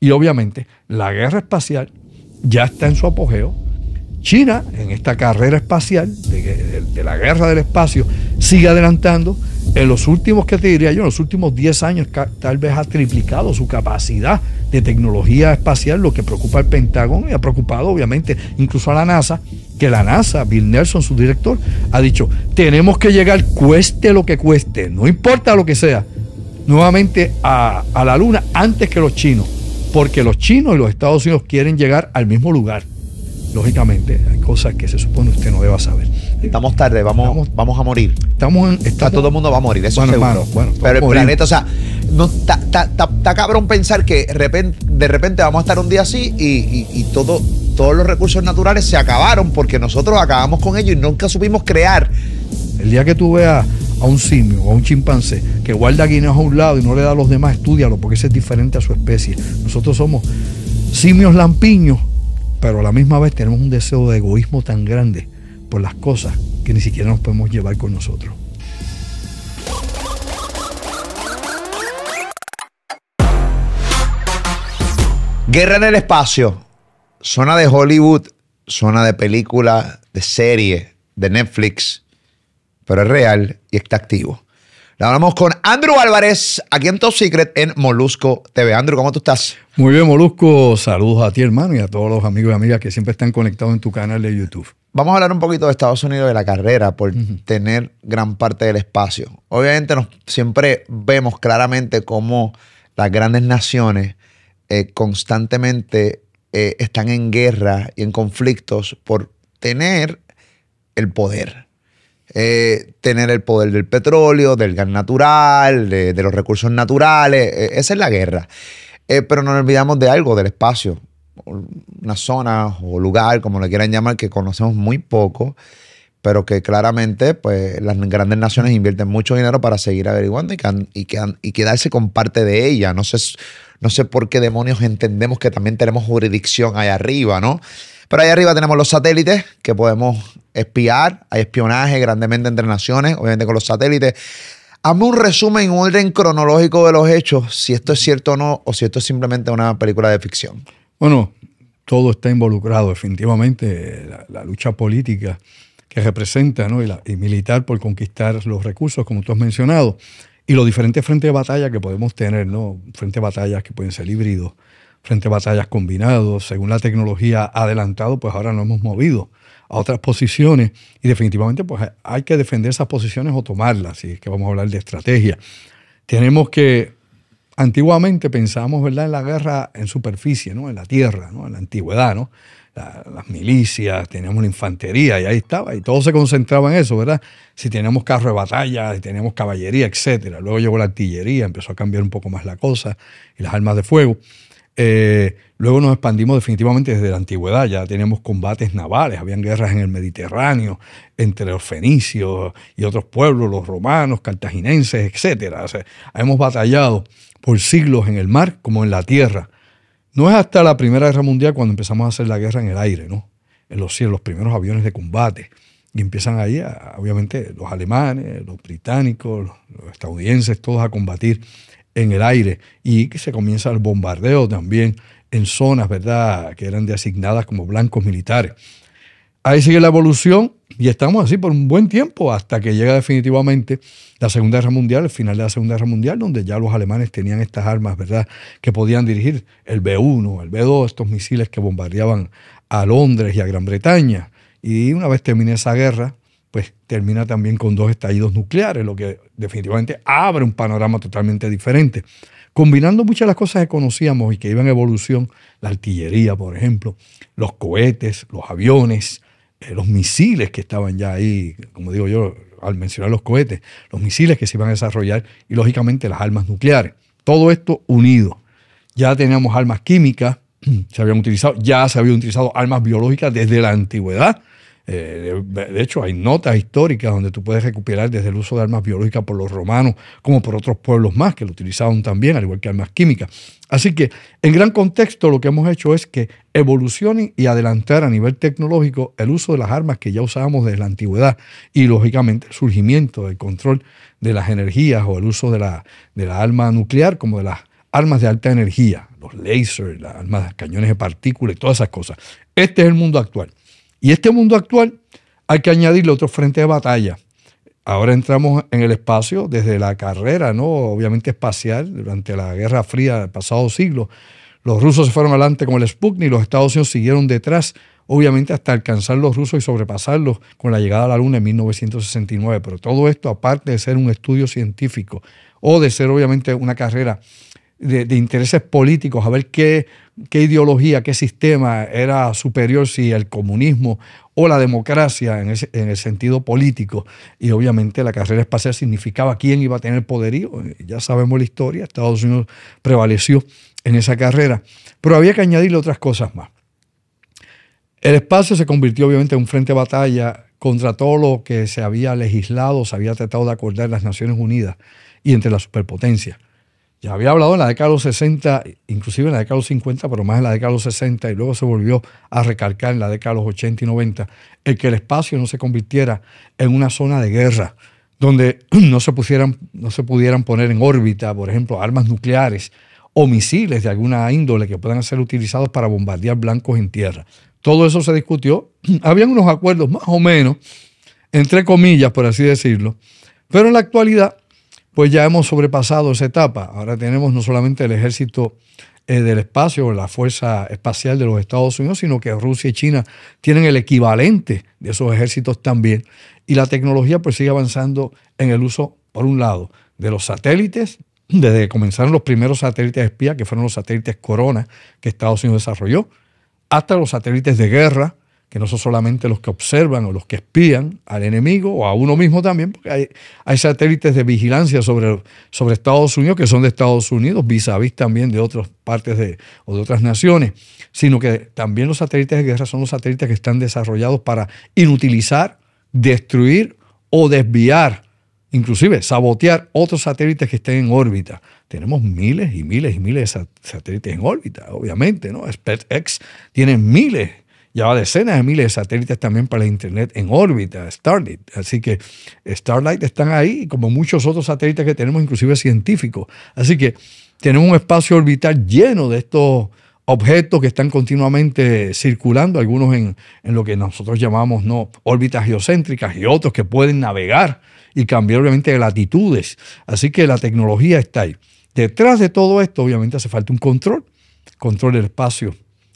Y obviamente la guerra espacial ya está en su apogeo. China, en esta carrera espacial, de, la guerra del espacio, sigue adelantando. En los últimos, que te diría yo? En los últimos 10 años tal vez ha triplicado su capacidad de tecnología espacial, lo que preocupa al Pentágono y ha preocupado obviamente incluso a la NASA, que la NASA, Bill Nelson, su director, ha dicho, tenemos que llegar, cueste lo que cueste, no importa lo que sea, nuevamente a la Luna antes que los chinos porque los chinos y los Estados Unidos quieren llegar al mismo lugar. Lógicamente, hay cosas que se supone usted no deba saber. Estamos tarde, vamos, vamos a morir. Estamos, todo el mundo va a morir, eso bueno, seguro. bueno, Pero el planeta, o sea, está cabrón pensar que de repente vamos a estar un día así y, todos los recursos naturales se acabaron porque nosotros acabamos con ellos y nunca supimos crear el día que tú veas a un simio o a un chimpancé que guarda guineos a un lado y no le da a los demás, estudialo porque ese es diferente a su especie. Nosotros somos simios lampiños, pero a la misma vez tenemos un deseo de egoísmo tan grande por las cosas que ni siquiera nos podemos llevar con nosotros. Guerra en el espacio, zona de Hollywood, zona de películas, de series, de Netflix pero es real y está activo. La hablamos con Andrew Álvarez, aquí en Top Secret en Molusco TV. Andrew, ¿cómo tú estás? Muy bien, Molusco. Saludos a ti, hermano, y a todos los amigos y amigas que siempre están conectados en tu canal de YouTube. Vamos a hablar un poquito de Estados Unidos, de la carrera, por tener gran parte del espacio. Obviamente, nos, siempre vemos claramente cómo las grandes naciones eh, constantemente eh, están en guerra y en conflictos por tener el poder eh, tener el poder del petróleo, del gas natural, de, los recursos naturales. E, esa es la guerra. Eh, pero nos olvidamos de algo, del espacio. Una zona o lugar, como le quieran llamar, que conocemos muy poco, pero que claramente pues, las grandes naciones invierten mucho dinero para seguir averiguando y, y, que y quedarse con parte de ella. No sé, no sé por qué demonios entendemos que también tenemos jurisdicción allá arriba, ¿no? Pero ahí arriba tenemos los satélites que podemos espiar. Hay espionaje grandemente entre naciones, obviamente con los satélites. Hazme un resumen en orden cronológico de los hechos, si esto es cierto o no, o si esto es simplemente una película de ficción. Bueno, todo está involucrado, definitivamente. La, lucha política que representa ¿no? y, militar por conquistar los recursos, como tú has mencionado, y los diferentes frentes de batalla que podemos tener, ¿no? frentes de batalla que pueden ser híbridos, frente a batallas combinados, según la tecnología adelantado, pues ahora nos hemos movido a otras posiciones y definitivamente pues hay que defender esas posiciones o tomarlas, si es que vamos a hablar de estrategia. Tenemos que, antiguamente pensábamos ¿verdad? en la guerra en superficie, ¿no? en la tierra, ¿no? en la antigüedad, ¿no? las milicias, teníamos la infantería y ahí estaba, y todo se concentraba en eso, ¿verdad? Si teníamos carro de batalla, si teníamos caballería, etc. Luego llegó la artillería, empezó a cambiar un poco más la cosa y las armas de fuego. Eh, luego nos expandimos definitivamente desde la antigüedad, ya teníamos combates navales, habían guerras en el Mediterráneo entre los fenicios y otros pueblos, los romanos, cartaginenses, etc. hemos batallado por siglos en el mar como en la tierra. No es hasta la Primera Guerra Mundial cuando empezamos a hacer la guerra en el aire, en los cielos, los primeros aviones de combate. Y empiezan ahí, obviamente, los alemanes, los británicos, los estadounidenses, todos a combatir en el aire y que se comienza el bombardeo también en zonas, ¿verdad?, que eran designadas como blancos militares. Ahí sigue la evolución y estamos así por un buen tiempo hasta que llega definitivamente la Segunda Guerra Mundial, el final de la Segunda Guerra Mundial, donde ya los alemanes tenían estas armas, ¿verdad?, que podían dirigir el B-1, el B-2, estos misiles que bombardeaban a Londres y a Gran Bretaña. Y una vez termina esa guerra, pues, termina también con dos estallidos nucleares, lo que definitivamente abre un panorama totalmente diferente. Combinando muchas de las cosas que conocíamos y que iban en evolución, la artillería, por ejemplo, los cohetes, los aviones, eh, los misiles que estaban ya ahí, como digo yo, al mencionar los cohetes, los misiles que se iban a desarrollar y lógicamente las armas nucleares. Todo esto unido. Ya teníamos armas químicas, se habían utilizado, ya se habían utilizado armas biológicas desde la antigüedad eh, de hecho, hay notas históricas donde tú puedes recuperar desde el uso de armas biológicas por los romanos, como por otros pueblos más que lo utilizaban también, al igual que armas químicas. Así que, en gran contexto, lo que hemos hecho es que evolucionen y adelantar a nivel tecnológico el uso de las armas que ya usábamos desde la antigüedad y, lógicamente, el surgimiento, del control de las energías o el uso de la, de la arma nuclear como de las armas de alta energía, los lasers, las armas, de cañones de partículas y todas esas cosas. Este es el mundo actual. Y este mundo actual hay que añadirle otro frente de batalla. Ahora entramos en el espacio desde la carrera, ¿no? obviamente espacial, durante la Guerra Fría del pasado siglo. Los rusos se fueron adelante con el Sputnik, los Estados Unidos siguieron detrás, obviamente hasta alcanzar los rusos y sobrepasarlos con la llegada a la Luna en 1969. Pero todo esto, aparte de ser un estudio científico o de ser obviamente una carrera de, intereses políticos, a ver qué, qué ideología, qué sistema era superior, si el comunismo o la democracia en el, en el, sentido político. Y obviamente la carrera espacial significaba quién iba a tener poderío. Ya sabemos la historia, Estados Unidos prevaleció en esa carrera. Pero había que añadirle otras cosas más. El espacio se convirtió obviamente en un frente de batalla contra todo lo que se había legislado, se había tratado de acordar en las Naciones Unidas y entre las superpotencias. Ya había hablado en la década de los 60, inclusive en la década de los 50, pero más en la década de los 60 y luego se volvió a recalcar en la década de los 80 y 90, el que el espacio no se convirtiera en una zona de guerra, donde no se, pusieran, no se pudieran poner en órbita, por ejemplo, armas nucleares o misiles de alguna índole que puedan ser utilizados para bombardear blancos en tierra. Todo eso se discutió. Habían unos acuerdos más o menos, entre comillas, por así decirlo, pero en la actualidad pues ya hemos sobrepasado esa etapa. Ahora tenemos no solamente el ejército eh, del espacio, la Fuerza Espacial de los Estados Unidos, sino que Rusia y China tienen el equivalente de esos ejércitos también. Y la tecnología pues sigue avanzando en el uso, por un lado, de los satélites, desde que comenzaron los primeros satélites espía, que fueron los satélites Corona que Estados Unidos desarrolló, hasta los satélites de guerra, que no son solamente los que observan o los que espían al enemigo o a uno mismo también, porque hay, satélites de vigilancia sobre, sobre, Estados Unidos que son de Estados Unidos, vis a vis también de otras partes o de otras naciones, sino que también los satélites de guerra son los satélites que están desarrollados para inutilizar, destruir o desviar, inclusive sabotear otros satélites que estén en órbita. Tenemos miles y miles y miles de satélites en órbita, obviamente, ¿no? SpaceX tiene miles lleva decenas de miles de satélites también para Internet en órbita, Starlink. Así que Starlight están ahí, como muchos otros satélites que tenemos, inclusive científicos. Así que tenemos un espacio orbital lleno de estos objetos que están continuamente circulando, algunos en, lo que nosotros llamamos ¿no? órbitas geocéntricas y otros que pueden navegar y cambiar obviamente de latitudes. Así que la tecnología está ahí. Detrás de todo esto obviamente hace falta un control, control del espacio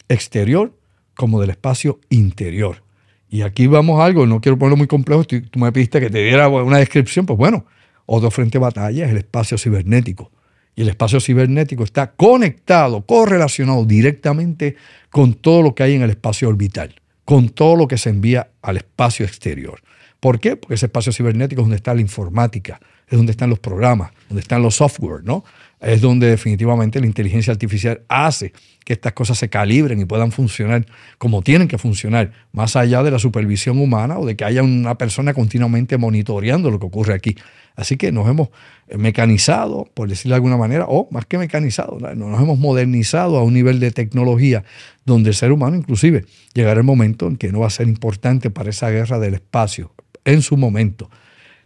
exterior, como del espacio interior. Y aquí vamos a algo, no quiero ponerlo muy complejo, tú me pediste que te diera una descripción, pues bueno, otro frente de batalla es el espacio cibernético. Y el espacio cibernético está conectado, correlacionado directamente con todo lo que hay en el espacio orbital, con todo lo que se envía al espacio exterior. ¿Por qué? Porque ese espacio cibernético es donde está la informática, es donde están los programas, donde están los software, ¿no? es donde definitivamente la inteligencia artificial hace que estas cosas se calibren y puedan funcionar como tienen que funcionar, más allá de la supervisión humana o de que haya una persona continuamente monitoreando lo que ocurre aquí. Así que nos hemos mecanizado, por decirlo de alguna manera, o más que mecanizado, nos hemos modernizado a un nivel de tecnología donde el ser humano inclusive llegará el momento en que no va a ser importante para esa guerra del espacio, en su momento.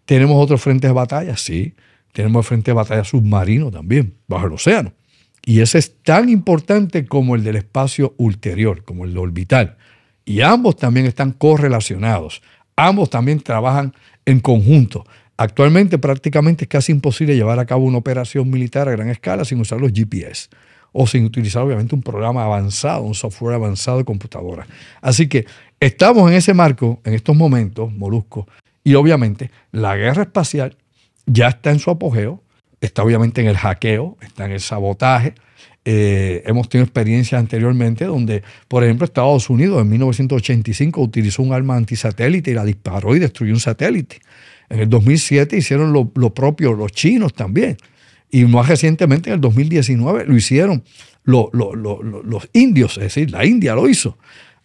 ¿Tenemos otros frentes de batalla? Sí tenemos frente a batalla submarino también, bajo el océano. Y ese es tan importante como el del espacio ulterior, como el orbital. Y ambos también están correlacionados. Ambos también trabajan en conjunto. Actualmente prácticamente es casi imposible llevar a cabo una operación militar a gran escala sin usar los GPS o sin utilizar obviamente un programa avanzado, un software avanzado de computadora. Así que estamos en ese marco en estos momentos, Molusco, y obviamente la guerra espacial ya está en su apogeo, está obviamente en el hackeo, está en el sabotaje. Eh, hemos tenido experiencias anteriormente donde, por ejemplo, Estados Unidos en 1985 utilizó un arma antisatélite y la disparó y destruyó un satélite. En el 2007 hicieron lo, propio los chinos también. Y más recientemente, en el 2019, lo hicieron los indios, es decir, la India lo hizo.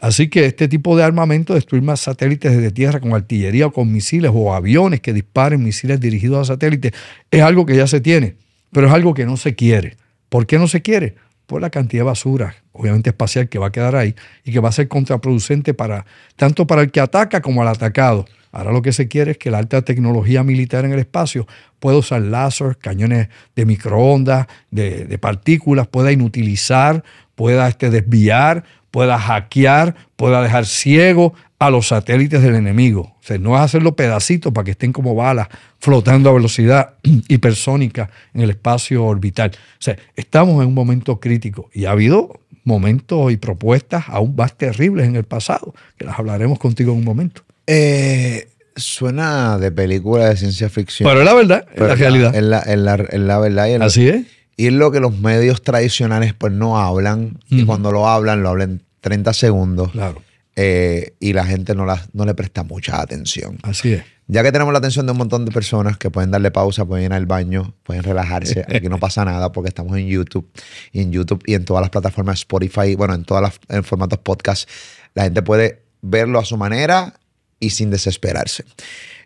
Así que este tipo de armamento, destruir más satélites desde tierra con artillería o con misiles o aviones que disparen misiles dirigidos a satélites, es algo que ya se tiene, pero es algo que no se quiere. ¿Por qué no se quiere? Por la cantidad de basura, obviamente espacial, que va a quedar ahí y que va a ser contraproducente para, tanto para el que ataca como al atacado. Ahora lo que se quiere es que la alta tecnología militar en el espacio pueda usar láser, cañones de microondas, de, partículas, pueda inutilizar, pueda este, desviar, pueda hackear, pueda dejar ciego a los satélites del enemigo. O sea, no es hacerlo pedacitos para que estén como balas flotando a velocidad hipersónica en el espacio orbital. O sea, estamos en un momento crítico y ha habido momentos y propuestas aún más terribles en el pasado, que las hablaremos contigo en un momento. Eh, suena de película de ciencia ficción. Pero es la verdad, es la realidad. la, verdad. Así es y es lo que los medios tradicionales pues no hablan. Y cuando lo hablan, lo hablan 30 segundos. Claro. Eh, y la gente no, no le presta mucha atención. Así es. Ya que tenemos la atención de un montón de personas que pueden darle pausa, pueden ir al baño, pueden relajarse. Aquí no pasa nada porque estamos en YouTube. Y en YouTube y en todas las plataformas Spotify, bueno, en todas los formatos podcast, la gente puede verlo a su manera y sin desesperarse.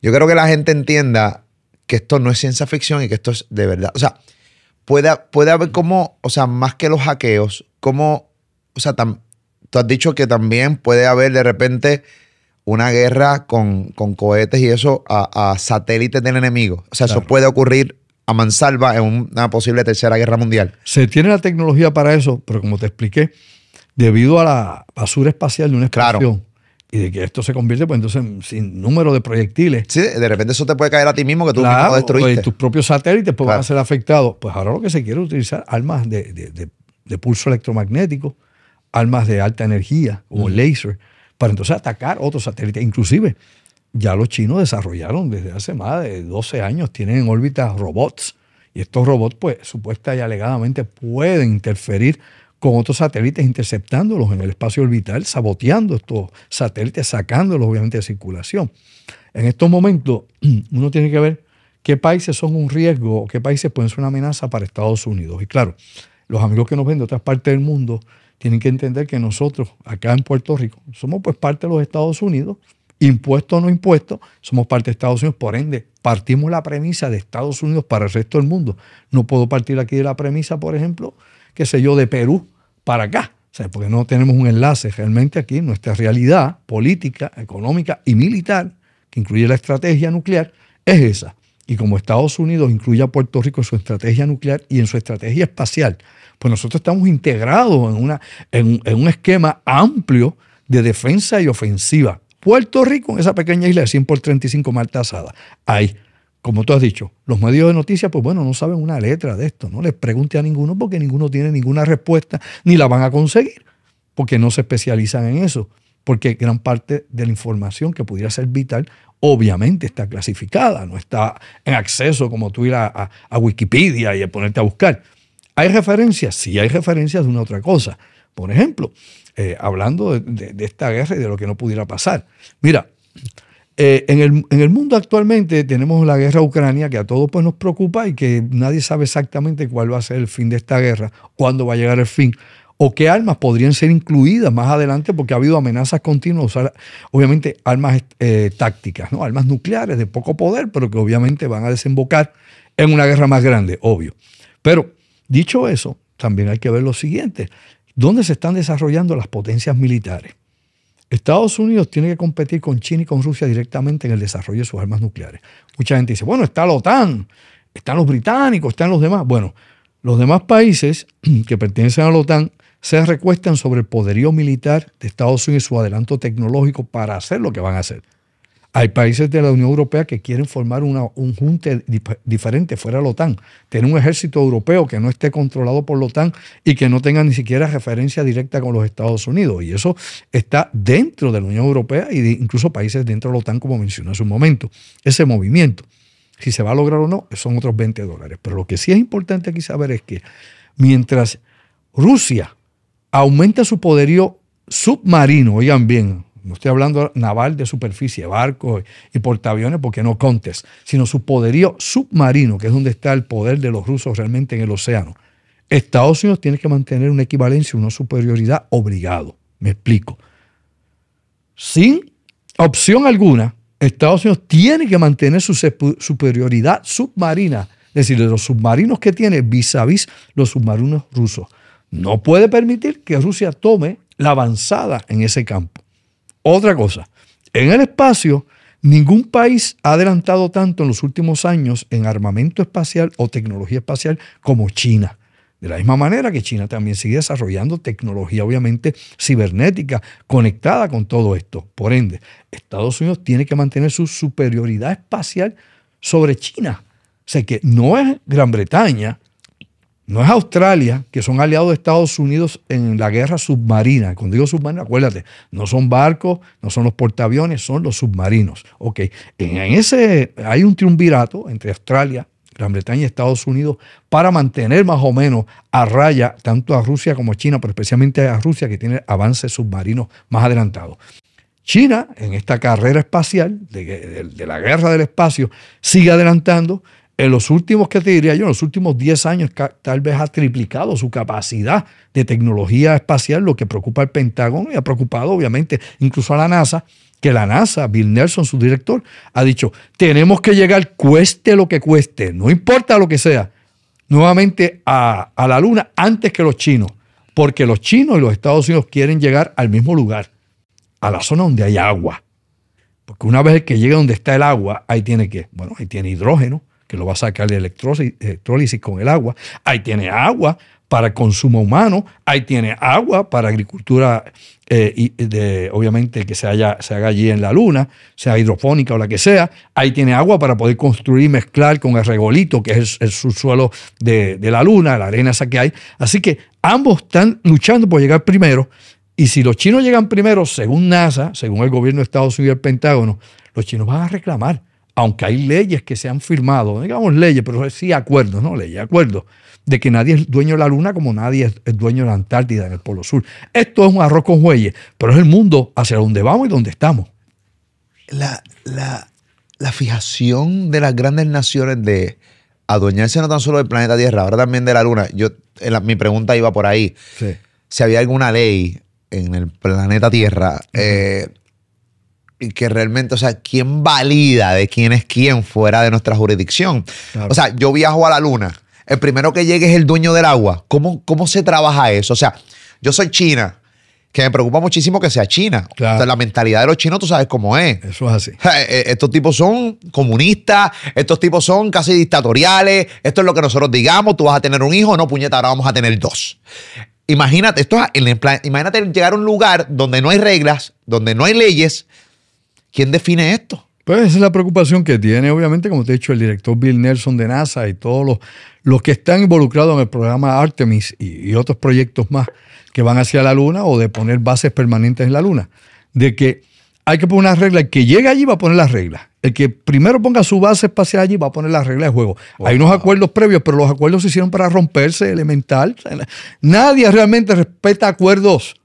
Yo creo que la gente entienda que esto no es ciencia ficción y que esto es de verdad. O sea, puede, haber como, o sea, más que los hackeos, como, o sea, tú has dicho que también puede haber de repente una guerra con, cohetes y eso a, satélites del enemigo. O sea, eso puede ocurrir a mansalva en una posible tercera guerra mundial. Se tiene la tecnología para eso, pero como te expliqué, debido a la basura espacial de una explosión, y de que esto se convierte pues entonces en sin número de proyectiles. Sí, de repente eso te puede caer a ti mismo que tú mismo destruiste. Pues, tus propios satélites pues, van a ser afectados. Pues ahora lo que se quiere es utilizar armas de, pulso electromagnético, armas de alta energía como laser, para entonces atacar otros satélites. Inclusive ya los chinos desarrollaron desde hace más de 12 años, tienen en órbita robots y estos robots pues supuesta y alegadamente pueden interferir con otros satélites interceptándolos en el espacio orbital, saboteando estos satélites, sacándolos obviamente de circulación. En estos momentos uno tiene que ver qué países son un riesgo qué países pueden ser una amenaza para Estados Unidos. Y claro, los amigos que nos ven de otras partes del mundo tienen que entender que nosotros acá en Puerto Rico somos pues parte de los Estados Unidos, impuesto o no impuesto, somos parte de Estados Unidos, por ende partimos la premisa de Estados Unidos para el resto del mundo. No puedo partir aquí de la premisa, por ejemplo, qué sé yo, de Perú para acá. porque no tenemos un enlace realmente aquí. Nuestra realidad política, económica y militar, que incluye la estrategia nuclear, es esa. Y como Estados Unidos incluye a Puerto Rico en su estrategia nuclear y en su estrategia espacial, pues nosotros estamos integrados en, una, en, un esquema amplio de defensa y ofensiva. Puerto Rico, en esa pequeña isla de 100 por 35 mal tasada, ahí como tú has dicho, los medios de noticias, pues bueno, no saben una letra de esto, no les pregunte a ninguno porque ninguno tiene ninguna respuesta ni la van a conseguir, porque no se especializan en eso, porque gran parte de la información que pudiera ser vital obviamente está clasificada, no está en acceso como tú ir a, Wikipedia y a ponerte a buscar. ¿Hay referencias? Sí, hay referencias de una otra cosa. Por ejemplo, eh, hablando de esta guerra y de lo que no pudiera pasar. Mira, eh, en, el, mundo actualmente tenemos la guerra ucrania que a todos pues, nos preocupa y que nadie sabe exactamente cuál va a ser el fin de esta guerra, cuándo va a llegar el fin o qué armas podrían ser incluidas más adelante, porque ha habido amenazas continuas, obviamente armas eh, tácticas, armas nucleares de poco poder, pero que obviamente van a desembocar en una guerra más grande, obvio. Pero dicho eso, también hay que ver lo siguiente, ¿dónde se están desarrollando las potencias militares? Estados Unidos tiene que competir con China y con Rusia directamente en el desarrollo de sus armas nucleares. Mucha gente dice, bueno, está la OTAN, están los británicos, están los demás. Bueno, los demás países que pertenecen a la OTAN se recuestan sobre el poderío militar de Estados Unidos y su adelanto tecnológico para hacer lo que van a hacer. Hay países de la Unión Europea que quieren formar una, un junte diferente fuera de la OTAN, tener un ejército europeo que no esté controlado por la OTAN y que no tenga ni siquiera referencia directa con los Estados Unidos. Y eso está dentro de la Unión Europea e incluso países dentro de la OTAN, como mencioné hace un momento. Ese movimiento, si se va a lograr o no, son otros 20 dólares. Pero lo que sí es importante aquí saber es que mientras Rusia aumenta su poderío submarino, oigan bien, no estoy hablando naval de superficie, barcos y portaaviones, porque no contes, sino su poderío submarino, que es donde está el poder de los rusos realmente en el océano. Estados Unidos tiene que mantener una equivalencia, una superioridad obligado. Me explico. Sin opción alguna, Estados Unidos tiene que mantener su superioridad submarina, es decir, de los submarinos que tiene vis a vis los submarinos rusos. No puede permitir que Rusia tome la avanzada en ese campo. Otra cosa, en el espacio, ningún país ha adelantado tanto en los últimos años en armamento espacial o tecnología espacial como China. De la misma manera que China también sigue desarrollando tecnología, obviamente, cibernética, conectada con todo esto. Por ende, Estados Unidos tiene que mantener su superioridad espacial sobre China. O sea que no es Gran Bretaña, no es Australia, que son aliados de Estados Unidos en la guerra submarina. Cuando digo submarina, acuérdate, no son barcos, no son los portaaviones, son los submarinos. Ok, en ese hay un triunvirato entre Australia, Gran Bretaña y Estados Unidos para mantener más o menos a raya tanto a Rusia como a China, pero especialmente a Rusia que tiene avances submarinos más adelantados. China, en esta carrera espacial de la guerra del espacio, sigue adelantando en los últimos, ¿qué te diría yo? En los últimos 10 años tal vez ha triplicado su capacidad de tecnología espacial, lo que preocupa al Pentágono y ha preocupado obviamente incluso a la NASA, que la NASA, Bill Nelson, su director, ha dicho, tenemos que llegar cueste lo que cueste, no importa lo que sea, nuevamente a, la Luna antes que los chinos, porque los chinos y los Estados Unidos quieren llegar al mismo lugar, a la zona donde hay agua. Porque una vez que llega donde está el agua, ahí tiene que, bueno, ahí tiene hidrógeno, que lo va a sacar de electrólisis con el agua. Ahí tiene agua para consumo humano, ahí tiene agua para agricultura, eh, y de, obviamente que se, haya, se haga allí en la luna, sea hidrofónica o la que sea, ahí tiene agua para poder construir, mezclar con el regolito, que es el, subsuelo de, de la luna, la arena esa que hay. Así que ambos están luchando por llegar primero, y si los chinos llegan primero, según NASA, según el gobierno de Estados Unidos y el Pentágono, los chinos van a reclamar aunque hay leyes que se han firmado, digamos leyes, pero sí acuerdos, ¿no? Leyes, acuerdos, de que nadie es dueño de la Luna como nadie es dueño de la Antártida en el Polo Sur. Esto es un arroz con jueyes, pero es el mundo hacia donde vamos y donde estamos. La, fijación de las grandes naciones de adueñarse no tan solo del planeta Tierra, ahora también de la Luna. Yo, mi pregunta iba por ahí. Si había alguna ley en el planeta Tierra. Eh, y que realmente, o sea, ¿quién valida de quién es quién fuera de nuestra jurisdicción? O sea, yo viajo a la luna, el primero que llegue es el dueño del agua. ¿Cómo, cómo se trabaja eso? O sea, yo soy China, que me preocupa muchísimo que sea China. la mentalidad de los chinos, tú sabes cómo es. Eso es así. Eh, eh, estos tipos son comunistas, estos tipos son casi dictatoriales, esto es lo que nosotros digamos, tú vas a tener un hijo, no, puñeta, ahora vamos a tener dos. Imagínate, esto es imagínate llegar a un lugar donde no hay reglas, donde no hay leyes, ¿Quién define esto? Pues esa es la preocupación que tiene, obviamente, como te he dicho, el director Bill Nelson de NASA y todos los, los que están involucrados en el programa Artemis y, otros proyectos más que van hacia la Luna o de poner bases permanentes en la Luna. De que hay que poner una regla, El que llegue allí va a poner las reglas. El que primero ponga su base espacial allí va a poner las reglas de juego. Hay unos acuerdos previos, pero los acuerdos se hicieron para romperse, elemental. Nadie realmente respeta acuerdos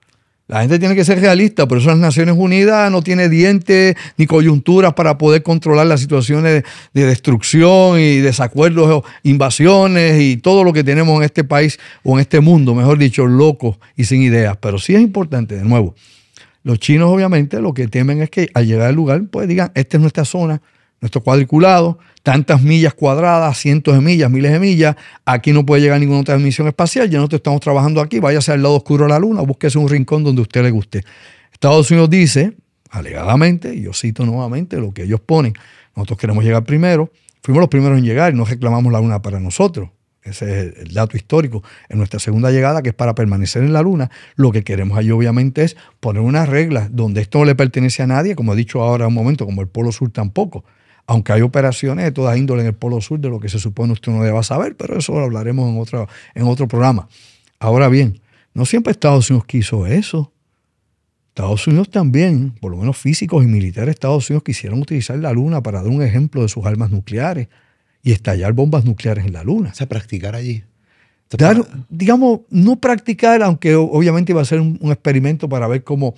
la gente tiene que ser realista, por eso las Naciones Unidas no tiene dientes ni coyunturas para poder controlar las situaciones de destrucción y desacuerdos, invasiones y todo lo que tenemos en este país o en este mundo, mejor dicho, locos y sin ideas. Pero sí es importante, de nuevo, los chinos obviamente lo que temen es que al llegar al lugar, pues digan, esta es nuestra zona, nuestro cuadriculado, tantas millas cuadradas, cientos de millas, miles de millas, aquí no puede llegar ninguna transmisión espacial, ya nosotros estamos trabajando aquí, váyase al lado oscuro de la luna, búsquese un rincón donde usted le guste. Estados Unidos dice, alegadamente, y yo cito nuevamente lo que ellos ponen, nosotros queremos llegar primero, fuimos los primeros en llegar y no reclamamos la luna para nosotros. Ese es el dato histórico. En nuestra segunda llegada, que es para permanecer en la Luna, lo que queremos ahí obviamente es poner unas reglas donde esto no le pertenece a nadie, como he dicho ahora un momento, como el Polo Sur tampoco aunque hay operaciones de todas índole en el Polo Sur, de lo que se supone usted no deba saber, pero eso lo hablaremos en otro, en otro programa. Ahora bien, no siempre Estados Unidos quiso eso. Estados Unidos también, por lo menos físicos y militares Estados Unidos, quisieron utilizar la Luna para dar un ejemplo de sus armas nucleares y estallar bombas nucleares en la Luna. O sea, practicar allí. digamos, no practicar, aunque obviamente iba a ser un experimento para ver cómo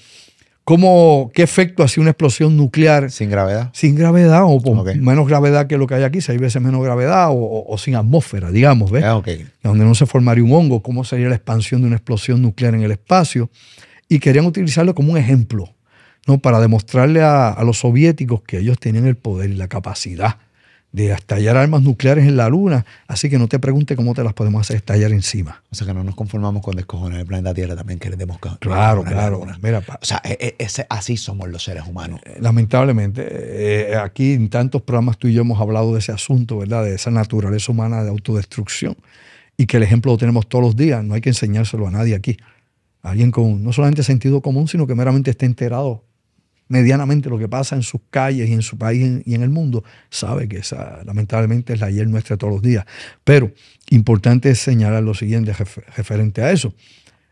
qué efecto hacía una explosión nuclear. Sin gravedad. Sin gravedad o con menos gravedad que lo que hay aquí, seis veces menos gravedad o, sin atmósfera, digamos, ¿ves? Ah, donde no se formaría un hongo, cómo sería la expansión de una explosión nuclear en el espacio. Y querían utilizarlo como un ejemplo, ¿no? Para demostrarle a, a los soviéticos que ellos tenían el poder y la capacidad de estallar armas nucleares en la Luna, así que no te pregunte cómo te las podemos hacer estallar encima. O sea que no nos conformamos con descojones el planeta Tierra, también queremos Claro, claro. Mira, o sea, e, e, así somos los seres humanos. Eh, lamentablemente, eh, aquí en tantos programas tú y yo hemos hablado de ese asunto, ¿verdad? De esa naturaleza humana de autodestrucción y que el ejemplo lo tenemos todos los días, no hay que enseñárselo a nadie aquí. Alguien con no solamente sentido común, sino que meramente esté enterado medianamente lo que pasa en sus calles y en su país y en el mundo, sabe que esa lamentablemente es la ayer nuestra todos los días. Pero importante señalar lo siguiente referente a eso.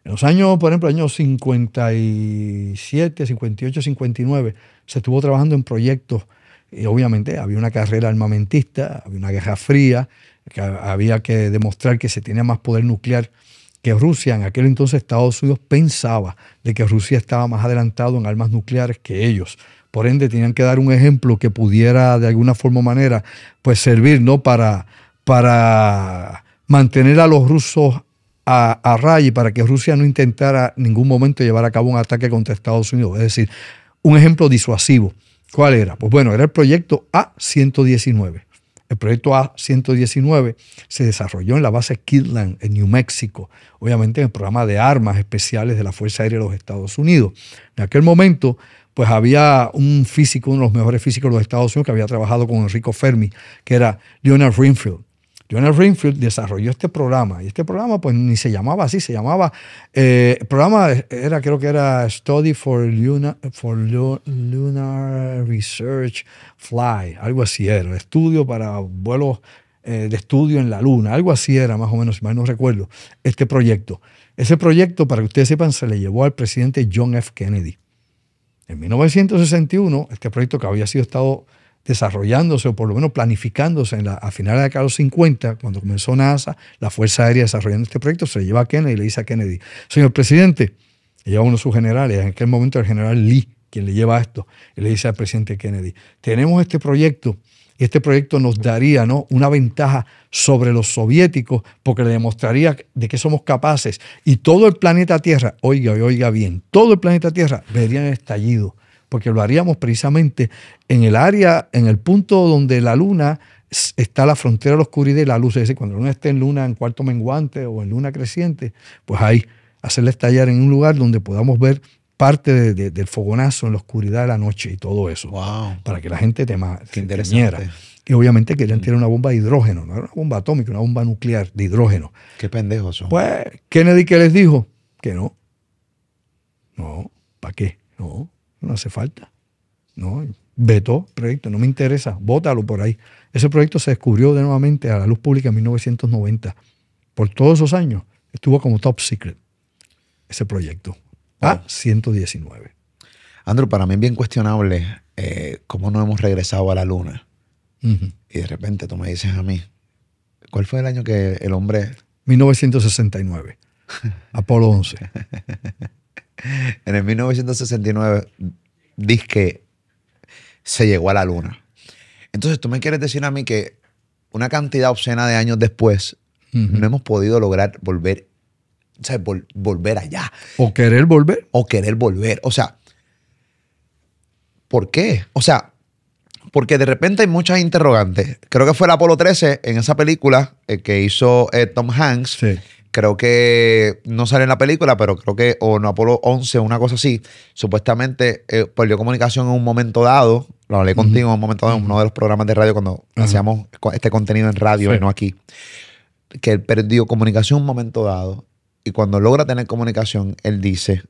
En los años, por ejemplo, años 57, 58, 59, se estuvo trabajando en proyectos y obviamente había una carrera armamentista, había una guerra fría, que había que demostrar que se tenía más poder nuclear que Rusia, en aquel entonces Estados Unidos, pensaba de que Rusia estaba más adelantado en armas nucleares que ellos. Por ende, tenían que dar un ejemplo que pudiera de alguna forma o manera pues, servir ¿no? para, para mantener a los rusos a, a raya y para que Rusia no intentara en ningún momento llevar a cabo un ataque contra Estados Unidos. Es decir, un ejemplo disuasivo. ¿Cuál era? Pues bueno, era el proyecto A-119. El proyecto A-119 se desarrolló en la base Kidland, en New Mexico, obviamente en el programa de armas especiales de la Fuerza Aérea de los Estados Unidos. En aquel momento, pues había un físico, uno de los mejores físicos de los Estados Unidos, que había trabajado con Enrico Fermi, que era Leonard Greenfield. John Rainfield desarrolló este programa y este programa pues ni se llamaba así, se llamaba, el eh, programa era creo que era Study for Lunar, Research Fly, algo así era, estudio para vuelos eh, de estudio en la luna, algo así era más o menos, si mal no recuerdo, este proyecto. Ese proyecto, para que ustedes sepan, se le llevó al presidente John F. Kennedy. En 1961, este proyecto que había sido estado desarrollándose o por lo menos planificándose a finales de los 50, cuando comenzó NASA, la Fuerza Aérea desarrollando este proyecto, se lleva a Kennedy y le dice a Kennedy, señor presidente, le lleva uno de sus generales, en aquel momento el general Lee, quien le lleva esto, y le dice al presidente Kennedy, tenemos este proyecto y este proyecto nos daría ¿no? una ventaja sobre los soviéticos porque le demostraría de que somos capaces y todo el planeta Tierra, oiga, oiga bien, todo el planeta Tierra vería el estallido porque lo haríamos precisamente en el área, en el punto donde la luna está la frontera de la oscuridad y la luz. Es decir, cuando la luna esté en luna en cuarto menguante o en luna creciente, pues ahí hacerle estallar en un lugar donde podamos ver parte del fogonazo en la oscuridad de la noche y todo eso. Para que la gente tema, se interesante. Y obviamente querían mm. tener una bomba de hidrógeno, no era una bomba atómica, una bomba nuclear de hidrógeno. Qué pendejos son. Pues, Kennedy que les dijo que no. No, ¿para qué? No, no hace falta. No, veto el proyecto, no me interesa, bótalo por ahí. Ese proyecto se descubrió de nuevamente a la luz pública en 1990. Por todos esos años estuvo como top secret ese proyecto. A 119. Ah. Andrew, para mí es bien cuestionable eh, cómo no hemos regresado a la luna. Y de repente tú me dices a mí, ¿cuál fue el año que el hombre... 1969, Apolo 11. en el 1969, disque se llegó a la luna. Entonces, tú me quieres decir a mí que una cantidad obscena de años después, no hemos podido lograr volver, o sea, volver allá. O querer volver. O querer volver. O sea, ¿por qué? O sea, porque de repente hay muchas interrogantes. Creo que fue el Apolo 13 en esa película eh, que hizo eh, Tom Hanks. Sí creo que no sale en la película, pero creo que o no Apolo 11, una cosa así, supuestamente eh, perdió comunicación en un momento dado. Lo hablé contigo en un momento dado en uno de los programas de radio cuando hacíamos este contenido en radio y no aquí. Que él perdió comunicación en un momento dado. Y cuando logra tener comunicación, él dice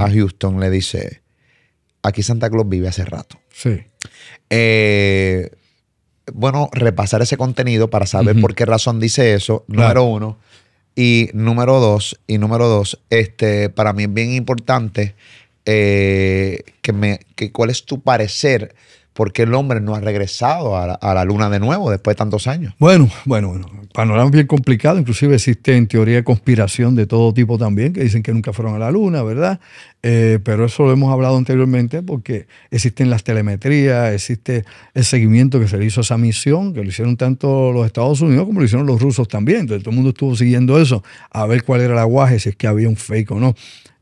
a Houston, le dice, aquí Santa Claus vive hace rato. Sí. Eh, bueno, repasar ese contenido para saber por qué razón dice eso, número uno. Y número dos, y número dos, este, para mí es bien importante eh, que me, que cuál es tu parecer ¿por qué el hombre no ha regresado a la, luna de nuevo después de tantos años? Bueno, bueno, bueno. Panorama bien complicado. Inclusive existe en teoría conspiración de todo tipo también, que dicen que nunca fueron a la luna, ¿verdad? Eh, pero eso lo hemos hablado anteriormente porque existen las telemetrías, existe el seguimiento que se le hizo a esa misión, que lo hicieron tanto los Estados Unidos como lo hicieron los rusos también. Entonces todo el mundo estuvo siguiendo eso, a ver cuál era el aguaje, si es que había un fake o no.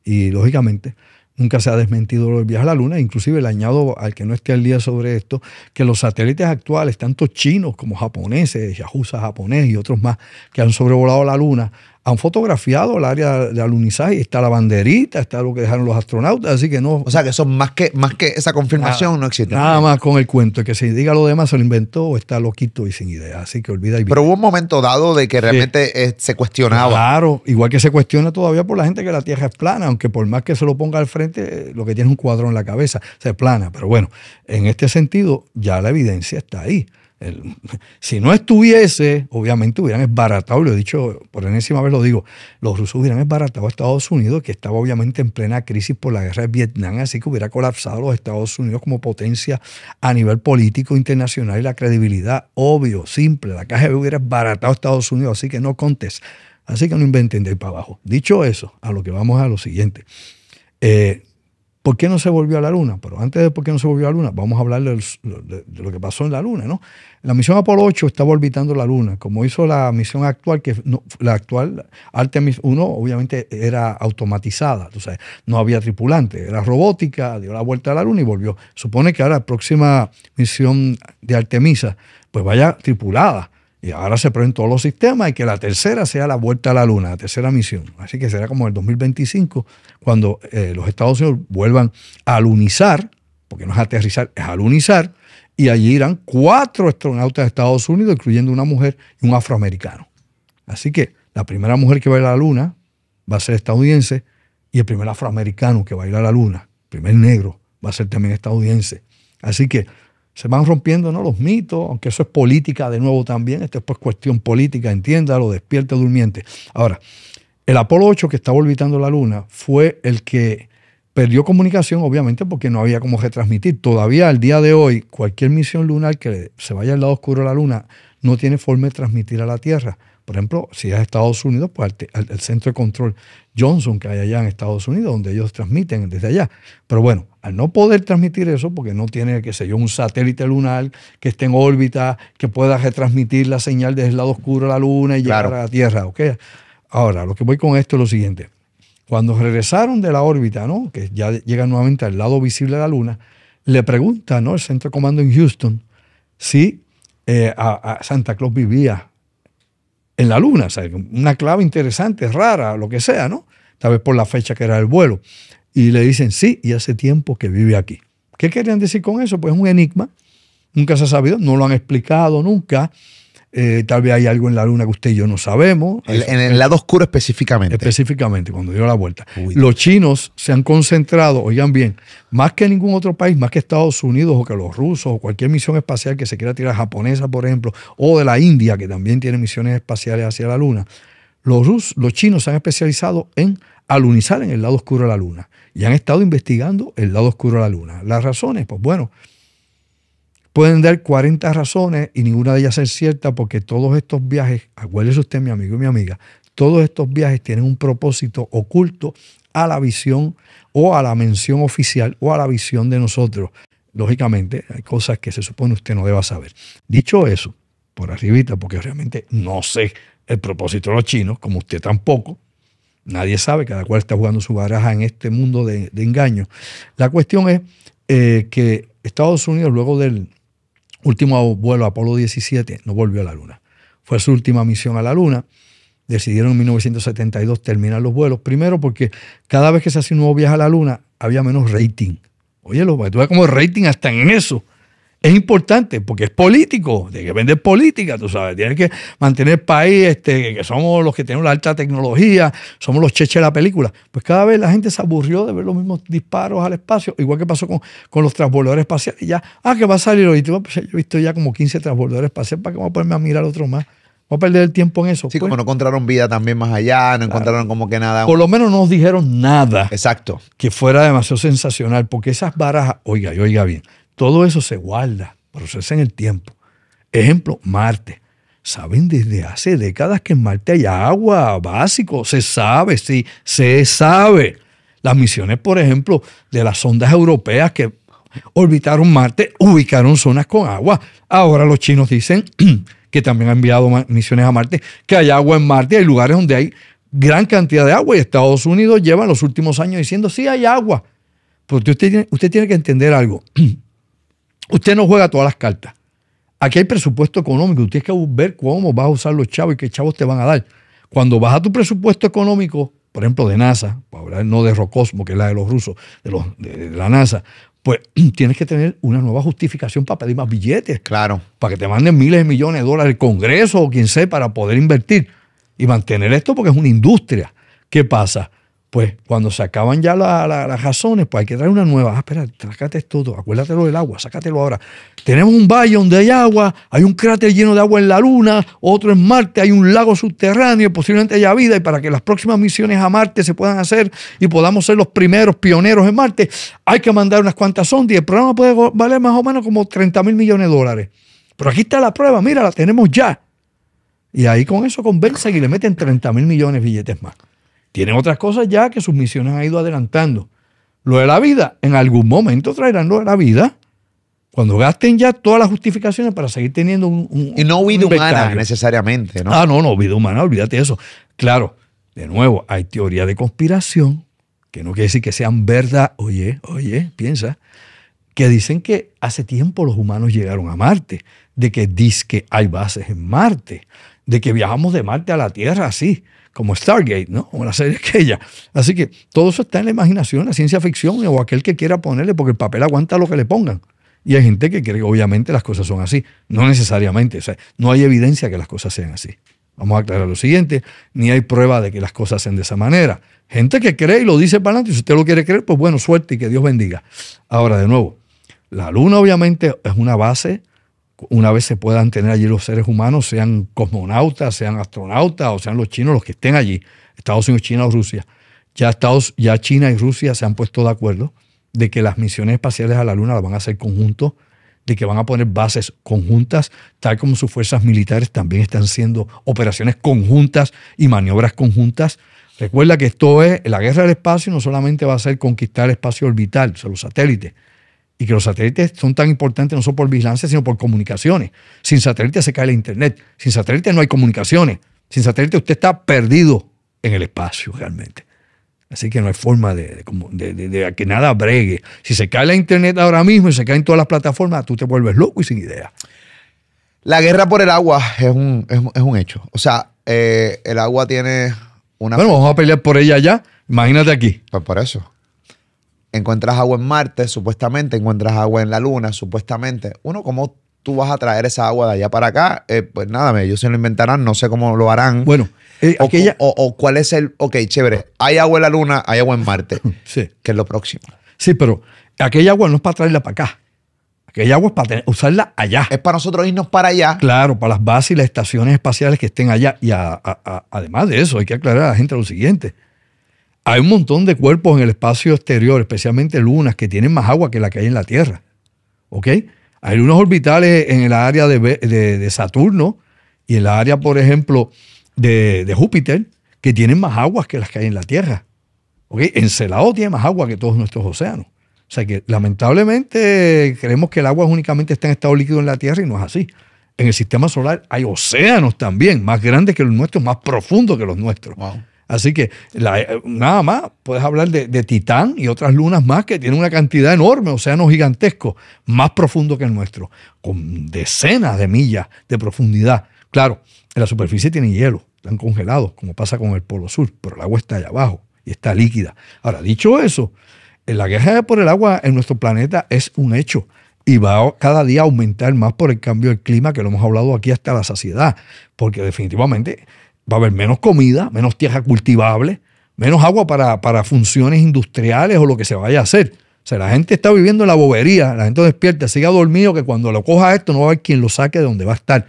Y lógicamente Nunca se ha desmentido el viaje a la Luna. Inclusive le añado al que no esté al día sobre esto, que los satélites actuales, tanto chinos como japoneses, Yahusa japonés y otros más, que han sobrevolado la Luna, han fotografiado el área de alunizaje, está la banderita, está lo que dejaron los astronautas, así que no. O sea que eso más que, más que esa confirmación no existe. Nada más con el cuento, que si diga lo demás se lo inventó o está loquito y sin idea, así que olvida. Y Pero hubo un momento dado de que realmente eh, se cuestionaba. Claro, igual que se cuestiona todavía por la gente que la Tierra es plana, aunque por más que se lo ponga al frente, eh, lo que tiene es un cuadro en la cabeza, se plana. Pero bueno, en este sentido ya la evidencia está ahí. si no estuviese, obviamente hubieran esbaratado, lo he dicho por enésima vez, lo digo, los rusos hubieran esbaratado a Estados Unidos, que estaba obviamente en plena crisis por la guerra de Vietnam, así que hubiera colapsado los Estados Unidos como potencia a nivel político internacional y la credibilidad, obvio, simple, la KGB hubiera esbaratado a Estados Unidos, así que no contes, así que no inventen de ahí para abajo. Dicho eso, a lo que vamos a lo siguiente. Eh, ¿Por qué no se volvió a la Luna? Pero antes de por qué no se volvió a la Luna, vamos a hablar de, lo que pasó en la Luna. ¿no? La misión Apolo 8 estaba orbitando la Luna, como hizo la misión actual, que la actual Artemis 1 obviamente era automatizada, sea, no había tripulante, era robótica, dio la vuelta a la Luna y volvió. Supone que ahora la próxima misión de Artemisa pues vaya tripulada y ahora se presentó todos los sistemas y que la tercera sea la vuelta a la Luna, la tercera misión. Así que será como el 2025 cuando eh, los Estados Unidos vuelvan a alunizar, porque no es aterrizar, es alunizar, y allí irán cuatro astronautas de Estados Unidos, incluyendo una mujer y un afroamericano. Así que la primera mujer que va a ir a la Luna va a ser estadounidense y el primer afroamericano que va a ir a la Luna, el primer negro, va a ser también estadounidense. Así que se van rompiendo ¿no? los mitos, aunque eso es política de nuevo también, esto es pues cuestión política, lo despierte durmiente. Ahora, el Apolo 8 que estaba orbitando la Luna fue el que perdió comunicación, obviamente, porque no había cómo retransmitir. Todavía al día de hoy, cualquier misión lunar que se vaya al lado oscuro de la Luna no tiene forma de transmitir a la Tierra por ejemplo, si es Estados Unidos, pues el centro de control Johnson que hay allá en Estados Unidos, donde ellos transmiten desde allá. Pero bueno, al no poder transmitir eso, porque no tiene, qué sé yo, un satélite lunar que esté en órbita, que pueda retransmitir la señal desde el lado oscuro de la luna y llegar a la Tierra. ¿ok? Ahora, lo que voy con esto es lo siguiente. Cuando regresaron de la órbita, ¿no? que ya llegan nuevamente al lado visible de la luna, le pregunta ¿no? el centro de comando en Houston si eh, Santa Claus vivía en la luna, una clave interesante, rara, lo que sea, ¿no? Tal vez por la fecha que era el vuelo. Y le dicen, sí, y hace tiempo que vive aquí. ¿Qué querían decir con eso? Pues es un enigma, nunca se ha sabido, no lo han explicado nunca. Eh, tal vez hay algo en la luna que usted y yo no sabemos. en el lado oscuro específicamente. Específicamente, cuando dio la vuelta. los chinos se han concentrado, oigan bien, más que ningún otro país, más que Estados Unidos o que los rusos o cualquier misión espacial que se quiera tirar japonesa, por ejemplo, o de la India, que también tiene misiones espaciales hacia la luna. Los, los chinos se han especializado en alunizar en el lado oscuro de la luna y han estado investigando el lado oscuro de la luna. Las razones, pues bueno, Pueden dar 40 razones y ninguna de ellas es cierta porque todos estos viajes, acuérdese usted mi amigo y mi amiga, todos estos viajes tienen un propósito oculto a la visión o a la mención oficial o a la visión de nosotros. Lógicamente, hay cosas que se supone usted no deba saber. Dicho eso, por arribita, porque realmente no sé el propósito de los chinos, como usted tampoco, nadie sabe, cada cual está jugando su baraja en este mundo de, de engaños. La cuestión es eh, que Estados Unidos, luego del, último vuelo Apolo 17 no volvió a la Luna. Fue su última misión a la Luna. Decidieron en 1972 terminar los vuelos. Primero porque cada vez que se hacía un nuevo viaje a la Luna había menos rating. Oye, oye tú ves como rating hasta en eso es importante porque es político, tiene que vender política, tú sabes, tiene que mantener el país, este, que somos los que tenemos la alta tecnología, somos los cheches de la película. Pues cada vez la gente se aburrió de ver los mismos disparos al espacio, igual que pasó con, con los transbordadores espaciales. Y ya, ah, que va a salir hoy. Pues yo he visto ya como 15 transbordadores espaciales, ¿para que voy a ponerme a mirar otro más? voy a perder el tiempo en eso. Sí, pues. como no encontraron vida también más allá, no encontraron como que nada. Por lo menos no nos dijeron nada. Exacto. Que fuera demasiado sensacional, porque esas barajas, oiga, oiga bien, todo eso se guarda, procesa en el tiempo. Ejemplo, Marte. Saben desde hace décadas que en Marte hay agua, básico, se sabe, sí, se sabe. Las misiones, por ejemplo, de las sondas europeas que orbitaron Marte, ubicaron zonas con agua. Ahora los chinos dicen que también han enviado misiones a Marte, que hay agua en Marte, hay lugares donde hay gran cantidad de agua y Estados Unidos lleva los últimos años diciendo, sí hay agua. Porque usted, usted tiene que entender algo. Usted no juega todas las cartas. Aquí hay presupuesto económico. Usted tiene que ver cómo vas a usar los chavos y qué chavos te van a dar. Cuando vas a tu presupuesto económico, por ejemplo, de NASA, para no de Rocosmo, que es la de los rusos, de, la NASA, pues tienes que tener una nueva justificación para pedir más billetes. Claro. Para que te manden miles de millones de dólares el Congreso o quien sea para poder invertir y mantener esto porque es una industria. ¿Qué pasa? pues cuando se acaban ya las razones, pues hay que traer una nueva. Ah, espera, trácate esto, lo del agua, sácatelo ahora. Tenemos un valle donde hay agua, hay un cráter lleno de agua en la Luna, otro en Marte, hay un lago subterráneo, posiblemente haya vida, y para que las próximas misiones a Marte se puedan hacer y podamos ser los primeros pioneros en Marte, hay que mandar unas cuantas sondas y el programa puede valer más o menos como 30 mil millones de dólares. Pero aquí está la prueba, mira, la tenemos ya. Y ahí con eso conversan y le meten 30 mil millones de billetes más. Tienen otras cosas ya que sus misiones han ido adelantando. Lo de la vida, en algún momento traerán lo de la vida. Cuando gasten ya todas las justificaciones para seguir teniendo un. y no vida humana necesariamente, ¿no? Ah, no, no, vida humana, olvídate eso. Claro, de nuevo, hay teoría de conspiración, que no quiere decir que sean verdad. Oye, oye, piensa que dicen que hace tiempo los humanos llegaron a Marte, de que dice que hay bases en Marte, de que viajamos de Marte a la Tierra, así como Stargate, ¿no? O una serie aquella. Así que todo eso está en la imaginación, la ciencia ficción o aquel que quiera ponerle, porque el papel aguanta lo que le pongan. Y hay gente que cree que obviamente las cosas son así. No necesariamente. O sea, no hay evidencia que las cosas sean así. Vamos a aclarar lo siguiente. Ni hay prueba de que las cosas sean de esa manera. Gente que cree y lo dice para adelante. Si usted lo quiere creer, pues bueno, suerte y que Dios bendiga. Ahora, de nuevo, la luna obviamente es una base una vez se puedan tener allí los seres humanos, sean cosmonautas, sean astronautas o sean los chinos los que estén allí, Estados Unidos, China o Rusia. Ya, Estados, ya China y Rusia se han puesto de acuerdo de que las misiones espaciales a la Luna las van a hacer conjuntos, de que van a poner bases conjuntas, tal como sus fuerzas militares también están haciendo operaciones conjuntas y maniobras conjuntas. Recuerda que esto es, la guerra del espacio no solamente va a ser conquistar el espacio orbital, o los satélites, y que los satélites son tan importantes no solo por vigilancia, sino por comunicaciones. Sin satélites se cae el Internet, sin satélites no hay comunicaciones, sin satélites usted está perdido en el espacio realmente. Así que no hay forma de, que nada bregue. Si se cae la Internet ahora mismo y se caen todas las plataformas, tú te vuelves loco y sin idea. La guerra por el agua es un, hecho. O sea, eh, el agua tiene una... Bueno, vamos a pelear por ella ya Imagínate aquí. Pues por eso encuentras agua en Marte, supuestamente, encuentras agua en la Luna, supuestamente. Uno, ¿cómo tú vas a traer esa agua de allá para acá? Eh, pues nada, ellos se lo inventarán, no sé cómo lo harán. Bueno, eh, o, cuál es el. Ok, chévere, hay agua en la Luna, hay agua en Marte. sí. Que es lo próximo. Sí, pero aquella agua no es para traerla para acá. Aquella agua es para usarla allá. Es para nosotros irnos para allá. Claro, para las bases y las estaciones espaciales que estén allá. Y además de eso, hay que aclarar a la gente lo siguiente hay un montón de cuerpos en el espacio exterior, especialmente lunas, que tienen más agua que la que hay en la Tierra. ¿Ok? Hay lunas orbitales en el área de, Saturno y en el área, por ejemplo, de, Júpiter, que tienen más aguas que las que hay en la Tierra. ¿Ok? Encelado tiene más agua que todos nuestros océanos. O sea que lamentablemente creemos que el agua únicamente está en estado líquido en la Tierra y no es así. En el sistema solar hay océanos también, más grandes que los nuestros, más profundos que los nuestros. Así que eh, nada más puedes hablar de, Titán y otras lunas más que tienen una cantidad enorme, océanos gigantescos, más profundo que el nuestro, con decenas de millas de profundidad. Claro, en la superficie tienen hielo, están congelados, como pasa con el Polo Sur, pero el agua está allá abajo y está líquida. Ahora, dicho eso, la guerra por el agua en nuestro planeta es un hecho y va cada día a aumentar más por el cambio del clima, que lo hemos hablado aquí hasta la saciedad, porque definitivamente va a haber menos comida, menos tierra cultivable, menos agua para, funciones industriales o lo que se vaya a hacer. O sea, la gente está viviendo en la bobería, la gente despierta, siga dormido, que cuando lo coja esto no va a haber quien lo saque de donde va a estar.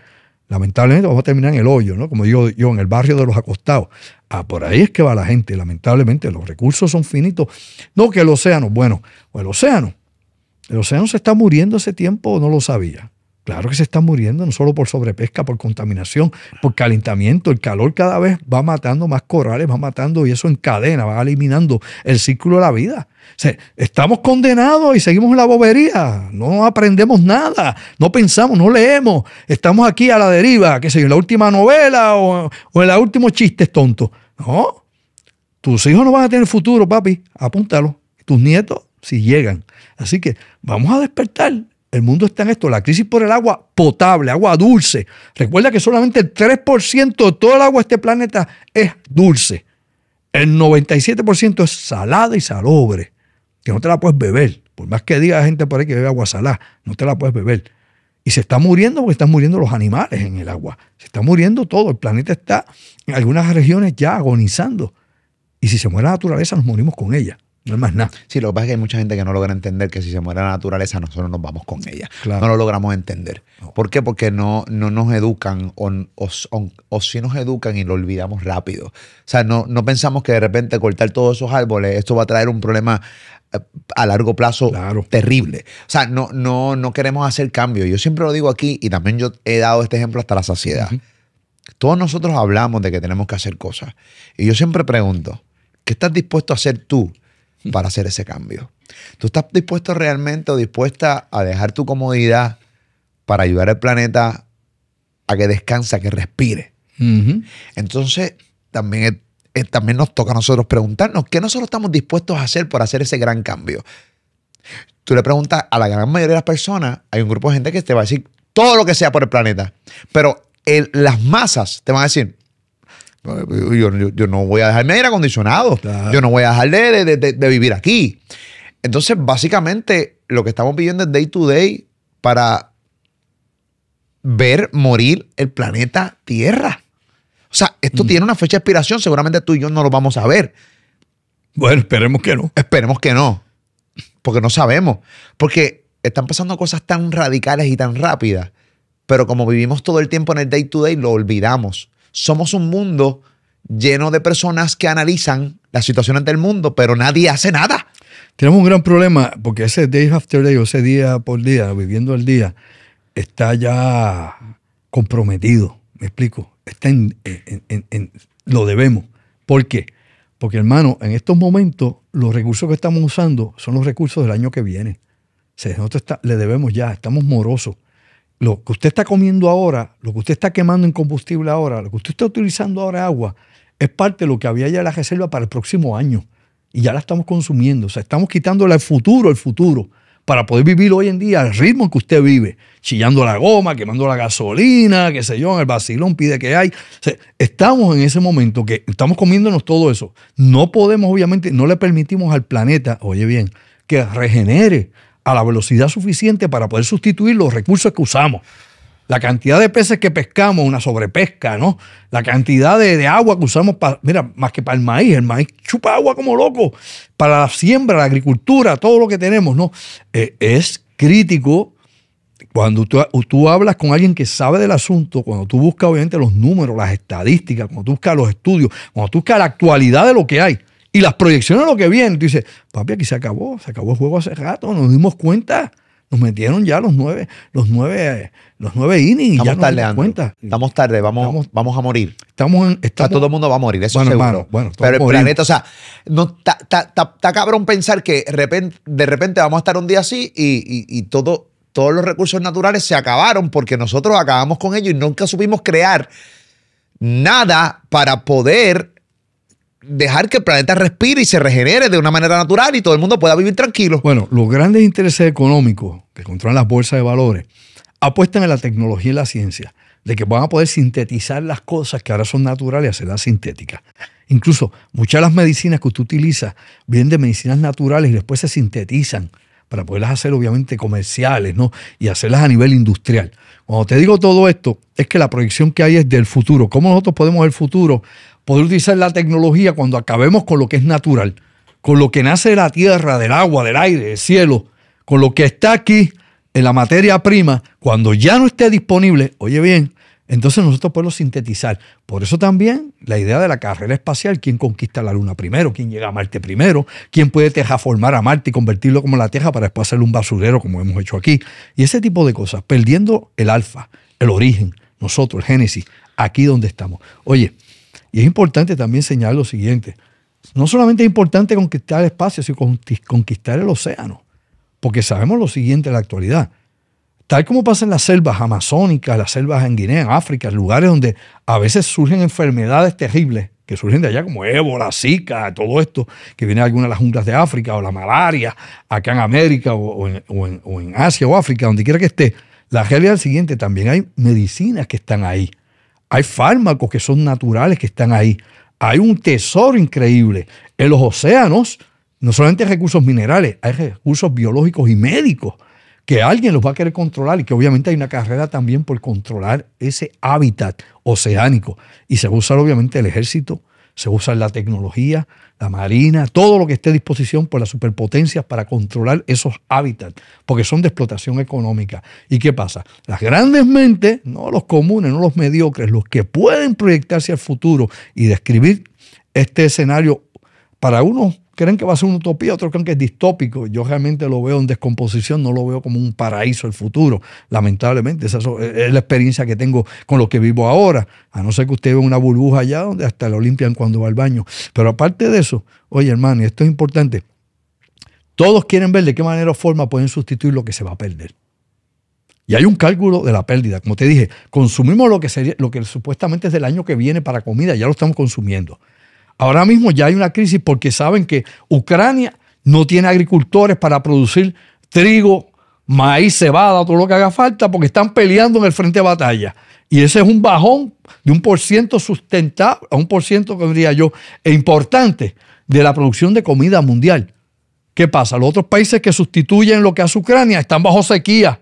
Lamentablemente vamos a terminar en el hoyo, ¿no? Como digo yo, en el barrio de los acostados. Ah, por ahí es que va la gente, lamentablemente. Los recursos son finitos. No que el océano, bueno, o el océano. El océano se está muriendo hace tiempo, no lo sabía. Claro que se están muriendo, no solo por sobrepesca, por contaminación, por calentamiento. El calor cada vez va matando más corales, va matando y eso en cadena, va eliminando el ciclo de la vida. estamos condenados y seguimos en la bobería. No aprendemos nada, no pensamos, no leemos. Estamos aquí a la deriva, qué sé yo, en la última novela o, o en los últimos chistes tontos. No, tus hijos no van a tener futuro, papi. Apúntalo. Tus nietos, si llegan. Así que vamos a despertar el mundo está en esto, la crisis por el agua potable, agua dulce. Recuerda que solamente el 3% de todo el agua de este planeta es dulce. El 97% es salada y salobre, que no te la puedes beber. Por más que diga la gente por ahí que bebe agua salada, no te la puedes beber. Y se está muriendo porque están muriendo los animales en el agua. Se está muriendo todo. El planeta está en algunas regiones ya agonizando. Y si se muere la naturaleza, nos morimos con ella. No más nada. Sí, lo que pasa es que hay mucha gente que no logra entender que si se muere la naturaleza, nosotros nos vamos con ella. No lo logramos entender. ¿Por qué? Porque no, no nos educan o, si nos educan y lo olvidamos rápido. O sea, no, no pensamos que de repente cortar todos esos árboles, esto va a traer un problema eh, a largo plazo terrible. O sea, no, no, no queremos hacer cambios. Yo siempre lo digo aquí y también yo he dado este ejemplo hasta la saciedad. Todos nosotros hablamos de que tenemos que hacer cosas. Y yo siempre pregunto, ¿qué estás dispuesto a hacer tú? para hacer ese cambio. ¿Tú estás dispuesto realmente o dispuesta a dejar tu comodidad para ayudar al planeta a que descanse, a que respire? Entonces, también, también nos toca a nosotros preguntarnos qué nosotros estamos dispuestos a hacer por hacer ese gran cambio. Tú le preguntas a la gran mayoría de las personas, hay un grupo de gente que te va a decir todo lo que sea por el planeta, pero las masas te van a decir, yo, no voy a dejar mi aire acondicionado. Yo no voy a dejar de, vivir aquí. Entonces, básicamente, lo que estamos viviendo es day to day para ver morir el planeta Tierra. O sea, esto mm. tiene una fecha de expiración. Seguramente tú y yo no lo vamos a ver. Bueno, esperemos que no. Esperemos que no. Porque no sabemos. Porque están pasando cosas tan radicales y tan rápidas. Pero como vivimos todo el tiempo en el day to day, lo olvidamos somos un mundo lleno de personas que analizan las situaciones del mundo, pero nadie hace nada. Tenemos un gran problema porque ese day after day, o ese día por día, viviendo el día, está ya comprometido. Me explico. Está en, en, en, lo debemos. ¿Por qué? Porque, hermano, en estos momentos los recursos que estamos usando son los recursos del año que viene. nosotros le debemos ya, estamos morosos lo que usted está comiendo ahora, lo que usted está quemando en combustible ahora, lo que usted está utilizando ahora agua, es parte de lo que había ya en la reserva para el próximo año. Y ya la estamos consumiendo. O sea, estamos quitándole al futuro, el futuro, para poder vivir hoy en día al ritmo que usted vive, chillando la goma, quemando la gasolina, qué sé yo, en el vacilón pide que hay. O sea, estamos en ese momento que estamos comiéndonos todo eso. No podemos, obviamente, no le permitimos al planeta, oye bien, que regenere a la velocidad suficiente para poder sustituir los recursos que usamos. La cantidad de peces que pescamos, una sobrepesca, ¿no? La cantidad de, agua que usamos para, mira, más que para el maíz, el maíz chupa agua como loco, para la siembra, la agricultura, todo lo que tenemos, ¿no? Eh, es crítico cuando tú, tú, hablas con alguien que sabe del asunto, cuando tú buscas obviamente los números, las estadísticas, cuando tú buscas los estudios, cuando tú buscas la actualidad de lo que hay, y las proyecciones lo que viene, tú dices, papi, aquí se acabó, se acabó el juego hace rato, nos dimos cuenta, nos metieron ya los nueve, los nueve, los nueve innings y ya nos dimos cuenta. Estamos tarde, vamos, vamos a morir. Estamos, en, todo el mundo va a morir, eso bueno, seguro. bueno, Pero el planeta, o sea, no, está cabrón pensar que de repente vamos a estar un día así y, todo, todos los recursos naturales se acabaron porque nosotros acabamos con ellos y nunca supimos crear nada para poder dejar que el planeta respire y se regenere de una manera natural y todo el mundo pueda vivir tranquilo. Bueno, los grandes intereses económicos que controlan las bolsas de valores apuestan en la tecnología y la ciencia, de que van a poder sintetizar las cosas que ahora son naturales y hacerlas sintéticas. Incluso muchas de las medicinas que usted utiliza vienen de medicinas naturales y después se sintetizan para poderlas hacer obviamente comerciales ¿no? y hacerlas a nivel industrial. Cuando te digo todo esto, es que la proyección que hay es del futuro. ¿Cómo nosotros podemos ver el futuro poder utilizar la tecnología cuando acabemos con lo que es natural, con lo que nace de la tierra, del agua, del aire, del cielo, con lo que está aquí en la materia prima, cuando ya no esté disponible, oye bien, entonces nosotros podemos sintetizar. Por eso también la idea de la carrera espacial, quién conquista la Luna primero, quién llega a Marte primero, quién puede formar a Marte y convertirlo como la Tierra para después hacerle un basurero como hemos hecho aquí. Y ese tipo de cosas, perdiendo el alfa, el origen, nosotros, el génesis, aquí donde estamos. Oye, y es importante también señalar lo siguiente. No solamente es importante conquistar el espacio, sino conquistar el océano. Porque sabemos lo siguiente en la actualidad. Tal como pasa en las selvas amazónicas, las selvas en Guinea, en África, lugares donde a veces surgen enfermedades terribles que surgen de allá, como ébola, zika, todo esto, que viene de alguna de las juntas de África, o la malaria, acá en América, o, en, o en Asia o África, donde quiera que esté. La realidad es la siguiente, también hay medicinas que están ahí hay fármacos que son naturales que están ahí. Hay un tesoro increíble. En los océanos, no solamente hay recursos minerales, hay recursos biológicos y médicos que alguien los va a querer controlar y que obviamente hay una carrera también por controlar ese hábitat oceánico. Y se va a usar obviamente el ejército, se usa la tecnología, la marina, todo lo que esté a disposición por las superpotencias para controlar esos hábitats, porque son de explotación económica. ¿Y qué pasa? Las grandes mentes, no los comunes, no los mediocres, los que pueden proyectarse al futuro y describir este escenario para uno creen que va a ser una utopía, otros creen que es distópico. Yo realmente lo veo en descomposición, no lo veo como un paraíso el futuro. Lamentablemente, esa es la experiencia que tengo con lo que vivo ahora. A no ser que usted vea una burbuja allá donde hasta lo limpian cuando va al baño. Pero aparte de eso, oye hermano, esto es importante, todos quieren ver de qué manera o forma pueden sustituir lo que se va a perder. Y hay un cálculo de la pérdida. Como te dije, consumimos lo que, sería, lo que supuestamente es del año que viene para comida, ya lo estamos consumiendo. Ahora mismo ya hay una crisis porque saben que Ucrania no tiene agricultores para producir trigo, maíz, cebada, todo lo que haga falta, porque están peleando en el frente de batalla. Y ese es un bajón de un por ciento sustentable, a un por ciento, diría yo, e importante de la producción de comida mundial. ¿Qué pasa? Los otros países que sustituyen lo que hace Ucrania están bajo sequía.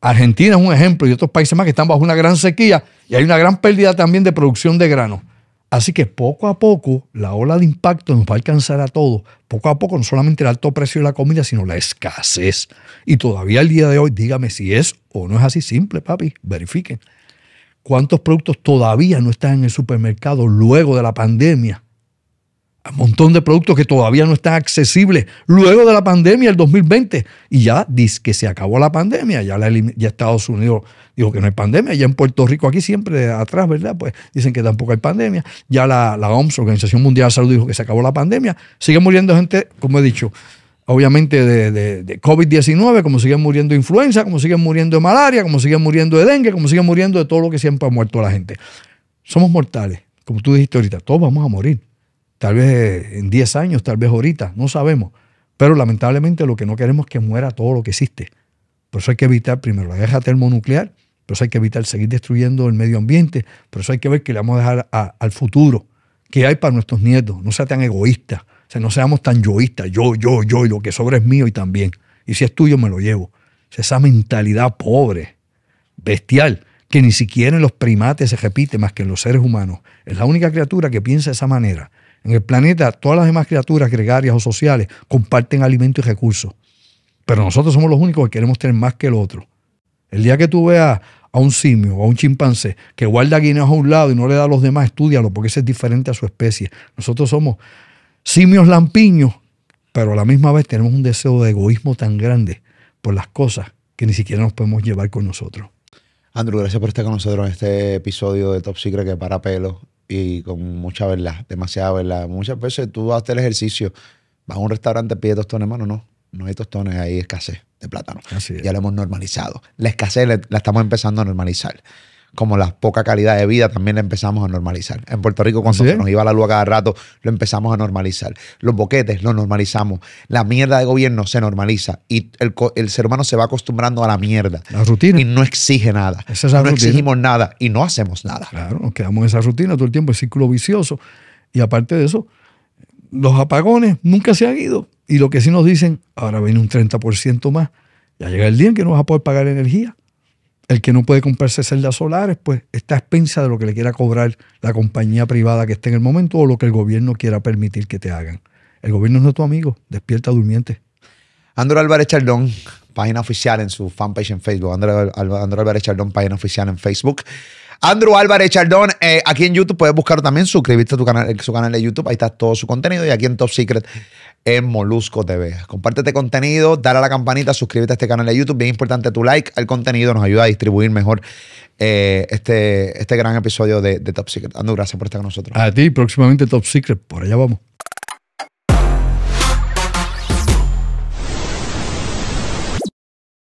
Argentina es un ejemplo y otros países más que están bajo una gran sequía y hay una gran pérdida también de producción de grano. Así que poco a poco la ola de impacto nos va a alcanzar a todos. Poco a poco no solamente el alto precio de la comida, sino la escasez. Y todavía el día de hoy, dígame si es o no es así simple, papi. Verifiquen. ¿Cuántos productos todavía no están en el supermercado luego de la pandemia? un montón de productos que todavía no están accesibles luego de la pandemia el 2020. Y ya dice que se acabó la pandemia, ya, Estados Unidos dijo que no hay pandemia, ya en Puerto Rico aquí siempre atrás, ¿verdad? Pues dicen que tampoco hay pandemia, ya la, la OMS, Organización Mundial de Salud, dijo que se acabó la pandemia, sigue muriendo gente, como he dicho, obviamente de, COVID-19, como siguen muriendo influenza, como siguen muriendo de malaria, como siguen muriendo de dengue, como siguen muriendo de todo lo que siempre ha muerto la gente. Somos mortales, como tú dijiste ahorita, todos vamos a morir tal vez eh, en 10 años, tal vez ahorita, no sabemos. Pero lamentablemente lo que no queremos es que muera todo lo que existe. Por eso hay que evitar primero la guerra termonuclear, por eso hay que evitar seguir destruyendo el medio ambiente, por eso hay que ver que le vamos a dejar al futuro, que hay para nuestros nietos. No sea tan egoísta, o no seamos tan yoístas, yo, yo, yo, y lo que sobra es mío y también. Y si es tuyo, me lo llevo. esa mentalidad pobre, bestial, que ni siquiera en los primates se repite más que en los seres humanos. Es la única criatura que piensa de esa manera. En el planeta, todas las demás criaturas gregarias o sociales comparten alimento y recursos. Pero nosotros somos los únicos que queremos tener más que el otro. El día que tú veas a un simio o a un chimpancé que guarda guineos a un lado y no le da a los demás, estudialo porque ese es diferente a su especie. Nosotros somos simios lampiños, pero a la misma vez tenemos un deseo de egoísmo tan grande por las cosas que ni siquiera nos podemos llevar con nosotros. Andrew, gracias por estar con nosotros en este episodio de Top Secret que para pelo y con mucha verdad, demasiada verdad. Muchas veces tú haces el ejercicio, vas a un restaurante, pides tostones, hermano, no. No hay tostones, hay escasez de plátano. ya lo hemos normalizado. La escasez la estamos empezando a normalizar como la poca calidad de vida también la empezamos a normalizar. En Puerto Rico, cuando se nos iba la luz cada rato, lo empezamos a normalizar. Los boquetes lo normalizamos. La mierda de gobierno se normaliza y el, ser humano se va acostumbrando a la mierda. La rutina. Y no exige nada. no exigimos nada y no hacemos nada. Claro, nos quedamos en esa rutina todo el tiempo, el círculo vicioso. Y aparte de eso, los apagones nunca se han ido. Y lo que sí nos dicen, ahora viene un 30% más. Ya llega el día en que no vas a poder pagar energía. El que no puede comprarse celdas solares, pues está a expensa de lo que le quiera cobrar la compañía privada que esté en el momento o lo que el gobierno quiera permitir que te hagan. El gobierno no es tu amigo, despierta durmiente. Andro Álvarez Chardón, página oficial en su fanpage en Facebook. Andro, Álvarez Chardón, página oficial en Facebook. Andrew Álvarez Chardón, eh, aquí en YouTube puedes buscarlo también, suscribirte a tu su canal de YouTube, ahí está todo su contenido y aquí en Top Secret en Molusco TV. Compártete contenido, dale a la campanita, suscríbete a este canal de YouTube. Bien importante tu like al contenido, nos ayuda a distribuir mejor eh, este, este gran episodio de, de Top Secret. Ando, gracias por estar con nosotros. A ti, próximamente Top Secret, por allá vamos.